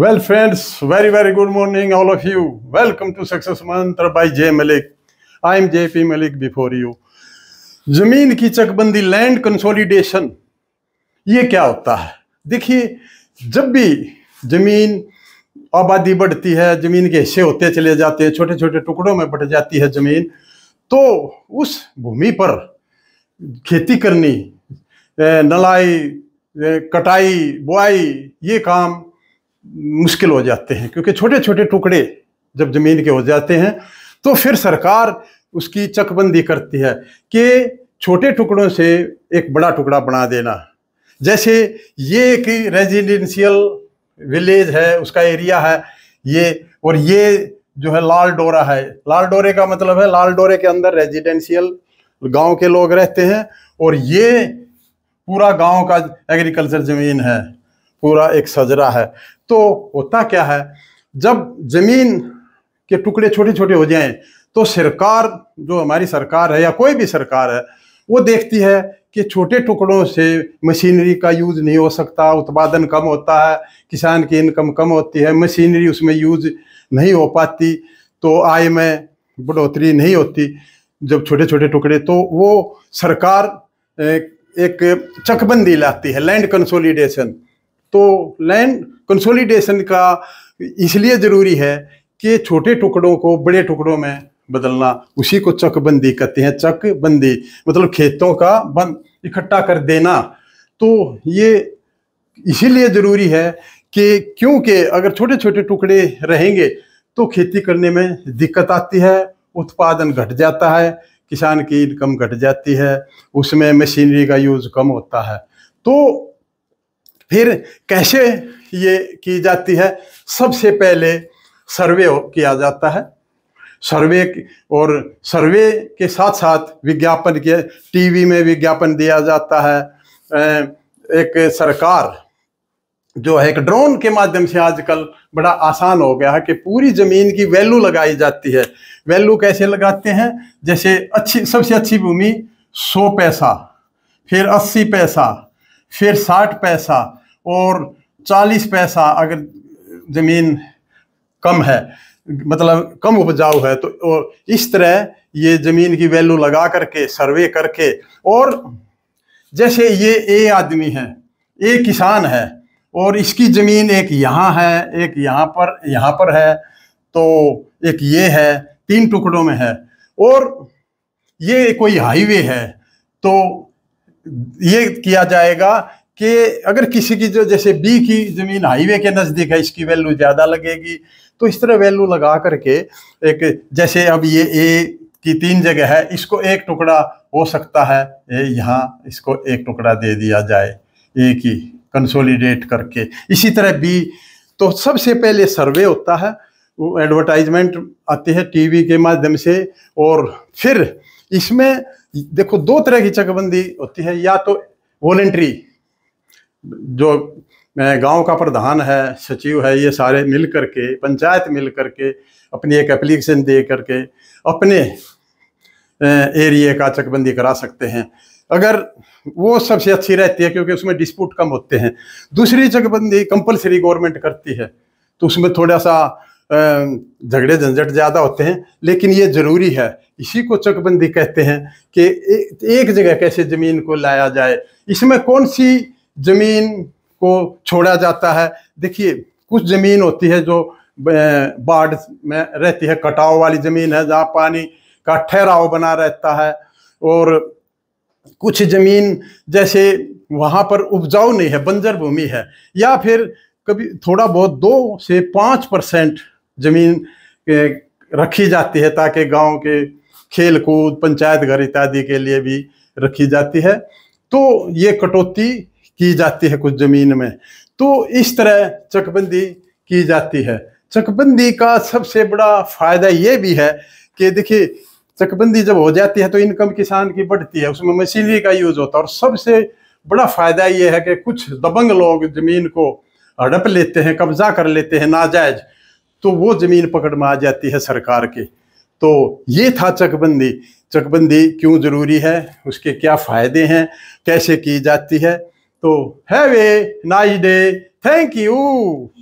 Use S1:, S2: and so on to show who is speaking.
S1: Well friends very very good morning all of you welcome to success mantra by J Malik I am J P Malik before you जमीन की चकबंदी land consolidation ये क्या होता है देखिए जब भी जमीन आबादी बढ़ती है जमीन के हिस्से होते चले जाते हैं छोटे छोटे टुकड़ों में बढ़ जाती है जमीन तो उस भूमि पर खेती करनी नलाई कटाई बुआई ये काम मुश्किल हो जाते हैं क्योंकि छोटे छोटे टुकड़े जब जमीन के हो जाते हैं तो फिर सरकार उसकी चकबंदी करती है कि छोटे टुकड़ों से एक बड़ा टुकड़ा बना देना जैसे ये एक रेजिडेंशियल विलेज है उसका एरिया है ये और ये जो है लाल डोरा है लाल डोरे का मतलब है लाल डोरे के अंदर रेजिडेंशियल गांव के लोग रहते हैं और ये पूरा गांव का एग्रीकल्चर ज़मीन है पूरा एक सजरा है तो होता क्या है जब जमीन के टुकड़े छोटे छोटे हो जाएं तो सरकार जो हमारी सरकार है या कोई भी सरकार है वो देखती है कि छोटे टुकड़ों से मशीनरी का यूज नहीं हो सकता उत्पादन कम होता है किसान की इनकम कम होती है मशीनरी उसमें यूज नहीं हो पाती तो आय में बढ़ोतरी नहीं होती जब छोटे छोटे टुकड़े तो वो सरकार एक चकबंदी लाती है लैंड कंसोलिडेशन तो लैंड कंसोलिडेशन का इसलिए ज़रूरी है कि छोटे टुकड़ों को बड़े टुकड़ों में बदलना उसी को चकबंदी कहते हैं चकबंदी मतलब खेतों का बंद इकट्ठा कर देना तो ये इसीलिए ज़रूरी है कि क्योंकि अगर छोटे छोटे टुकड़े रहेंगे तो खेती करने में दिक्कत आती है उत्पादन घट जाता है किसान की इनकम घट जाती है उसमें मशीनरी का यूज़ कम होता है तो फिर कैसे ये की जाती है सबसे पहले सर्वे किया जाता है सर्वे और सर्वे के साथ साथ विज्ञापन किया टीवी में विज्ञापन दिया जाता है एक सरकार जो है एक ड्रोन के माध्यम से आजकल बड़ा आसान हो गया है कि पूरी जमीन की वैल्यू लगाई जाती है वैल्यू कैसे लगाते हैं जैसे अच्छी सबसे अच्छी भूमि सौ पैसा फिर अस्सी पैसा फिर साठ पैसा और चालीस पैसा अगर ज़मीन कम है मतलब कम उपजाऊ है तो और इस तरह ये ज़मीन की वैल्यू लगा करके सर्वे करके और जैसे ये ए आदमी है ए किसान है और इसकी ज़मीन एक यहाँ है एक यहाँ पर यहाँ पर है तो एक ये है तीन टुकड़ों में है और ये कोई हाईवे है तो ये किया जाएगा कि अगर किसी की जो जैसे बी की ज़मीन हाईवे के नज़दीक है इसकी वैल्यू ज़्यादा लगेगी तो इस तरह वैल्यू लगा करके एक जैसे अब ये ए की तीन जगह है इसको एक टुकड़ा हो सकता है यहाँ इसको एक टुकड़ा दे दिया जाए ए की कंसोलिडेट करके इसी तरह बी तो सबसे पहले सर्वे होता है एडवर्टाइजमेंट आती है टीवी के माध्यम से और फिर इसमें देखो दो तरह की चकबंदी होती है या तो वॉलेंट्री जो गांव का प्रधान है सचिव है ये सारे मिल करके पंचायत मिल करके अपनी एक एप्लीकेशन दे करके अपने एरिए का चकबंदी करा सकते हैं अगर वो सबसे अच्छी रहती है क्योंकि उसमें डिस्प्यूट कम होते हैं दूसरी चकबंदी कंपलसरी गवर्नमेंट करती है तो उसमें थोड़ा सा झगड़े झंझट ज़्यादा होते हैं लेकिन ये ज़रूरी है इसी को चकबंदी कहते हैं कि एक जगह कैसे ज़मीन को लाया जाए इसमें कौन सी ज़मीन को छोड़ा जाता है देखिए कुछ ज़मीन होती है जो बाढ़ में रहती है कटाव वाली ज़मीन है जहाँ पानी का ठहराव बना रहता है और कुछ ज़मीन जैसे वहाँ पर उपजाऊ नहीं है बंजर भूमि है या फिर कभी थोड़ा बहुत दो से पाँच परसेंट ज़मीन रखी जाती है ताकि गांव के खेल कूद पंचायत घर इत्यादि के लिए भी रखी जाती है तो ये कटौती की जाती है कुछ जमीन में तो इस तरह चकबंदी की जाती है चकबंदी का सबसे बड़ा फायदा ये भी है कि देखिए चकबंदी जब हो जाती है तो इनकम किसान की बढ़ती है उसमें मशीनरी का यूज होता है और सबसे बड़ा फायदा ये है कि कुछ दबंग लोग जमीन को हड़प लेते हैं कब्जा कर लेते हैं नाजायज तो वो जमीन पकड़ में आ जाती है सरकार की तो ये था चकबंदी चकबंदी क्यों ज़रूरी है उसके क्या फ़ायदे हैं कैसे की जाती है So have a nice day. Thank you.